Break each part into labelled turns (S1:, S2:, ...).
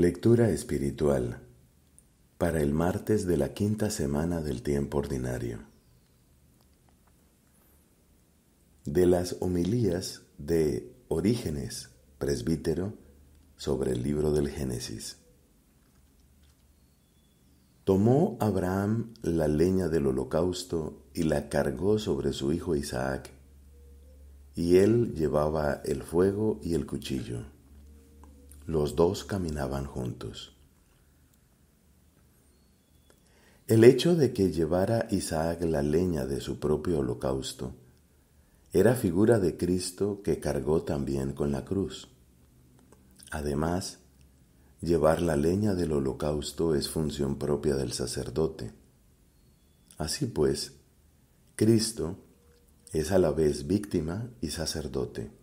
S1: Lectura espiritual para el martes de la quinta semana del tiempo ordinario. De las homilías de Orígenes, presbítero, sobre el libro del Génesis. Tomó Abraham la leña del holocausto y la cargó sobre su hijo Isaac, y él llevaba el fuego y el cuchillo los dos caminaban juntos. El hecho de que llevara Isaac la leña de su propio holocausto era figura de Cristo que cargó también con la cruz. Además, llevar la leña del holocausto es función propia del sacerdote. Así pues, Cristo es a la vez víctima y sacerdote.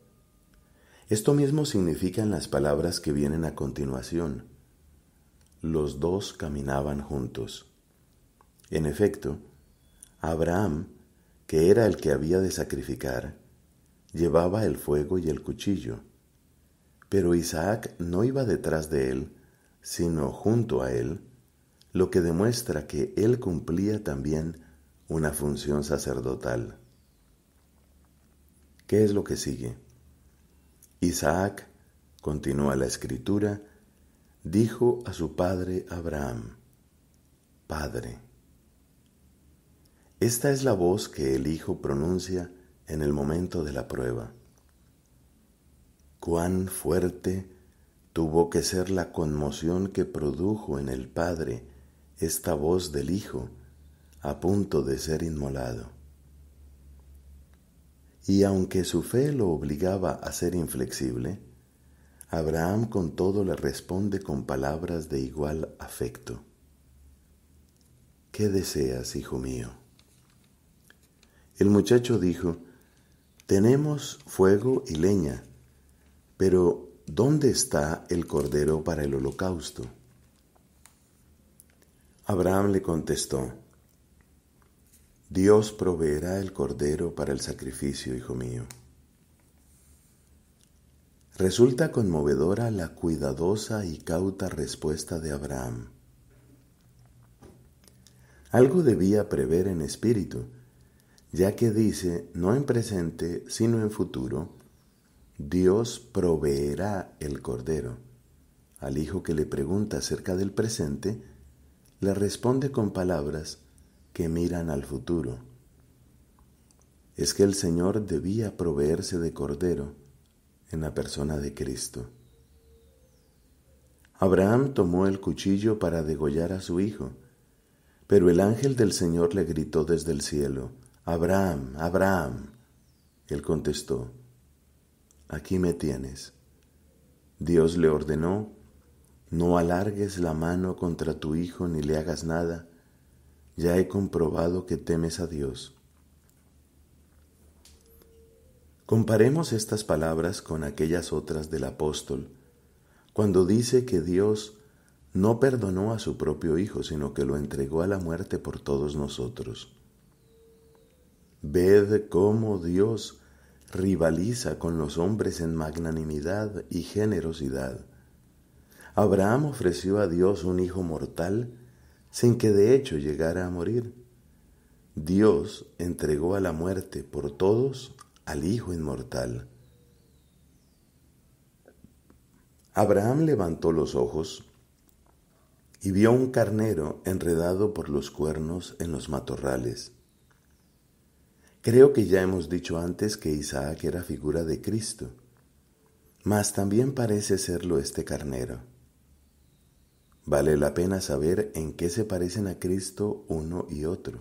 S1: Esto mismo significan las palabras que vienen a continuación. Los dos caminaban juntos. En efecto, Abraham, que era el que había de sacrificar, llevaba el fuego y el cuchillo, pero Isaac no iba detrás de él, sino junto a él, lo que demuestra que él cumplía también una función sacerdotal. ¿Qué es lo que sigue? Isaac, continúa la escritura, dijo a su padre Abraham, Padre. Esta es la voz que el Hijo pronuncia en el momento de la prueba. Cuán fuerte tuvo que ser la conmoción que produjo en el Padre esta voz del Hijo a punto de ser inmolado. Y aunque su fe lo obligaba a ser inflexible, Abraham con todo le responde con palabras de igual afecto. ¿Qué deseas, hijo mío? El muchacho dijo, Tenemos fuego y leña, pero ¿dónde está el cordero para el holocausto? Abraham le contestó, Dios proveerá el cordero para el sacrificio, hijo mío. Resulta conmovedora la cuidadosa y cauta respuesta de Abraham. Algo debía prever en espíritu, ya que dice, no en presente, sino en futuro, Dios proveerá el cordero. Al hijo que le pregunta acerca del presente, le responde con palabras que miran al futuro. Es que el Señor debía proveerse de cordero en la persona de Cristo. Abraham tomó el cuchillo para degollar a su hijo, pero el ángel del Señor le gritó desde el cielo, Abraham, Abraham. Él contestó, Aquí me tienes. Dios le ordenó, No alargues la mano contra tu hijo ni le hagas nada, ya he comprobado que temes a Dios. Comparemos estas palabras con aquellas otras del apóstol, cuando dice que Dios no perdonó a su propio Hijo, sino que lo entregó a la muerte por todos nosotros. Ved cómo Dios rivaliza con los hombres en magnanimidad y generosidad. Abraham ofreció a Dios un hijo mortal sin que de hecho llegara a morir. Dios entregó a la muerte por todos al Hijo inmortal. Abraham levantó los ojos y vio un carnero enredado por los cuernos en los matorrales. Creo que ya hemos dicho antes que Isaac era figura de Cristo, mas también parece serlo este carnero. Vale la pena saber en qué se parecen a Cristo uno y otro.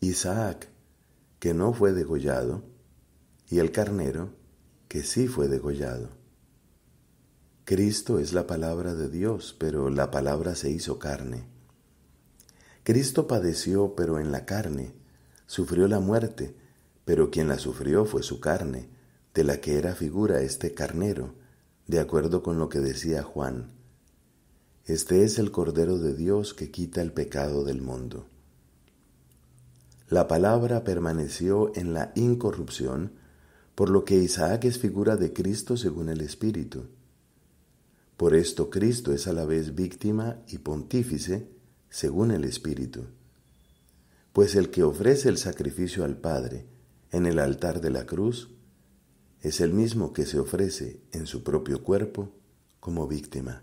S1: Isaac, que no fue degollado, y el carnero, que sí fue degollado. Cristo es la palabra de Dios, pero la palabra se hizo carne. Cristo padeció, pero en la carne, sufrió la muerte, pero quien la sufrió fue su carne, de la que era figura este carnero, de acuerdo con lo que decía Juan este es el Cordero de Dios que quita el pecado del mundo. La palabra permaneció en la incorrupción, por lo que Isaac es figura de Cristo según el Espíritu. Por esto Cristo es a la vez víctima y pontífice según el Espíritu. Pues el que ofrece el sacrificio al Padre en el altar de la cruz es el mismo que se ofrece en su propio cuerpo como víctima.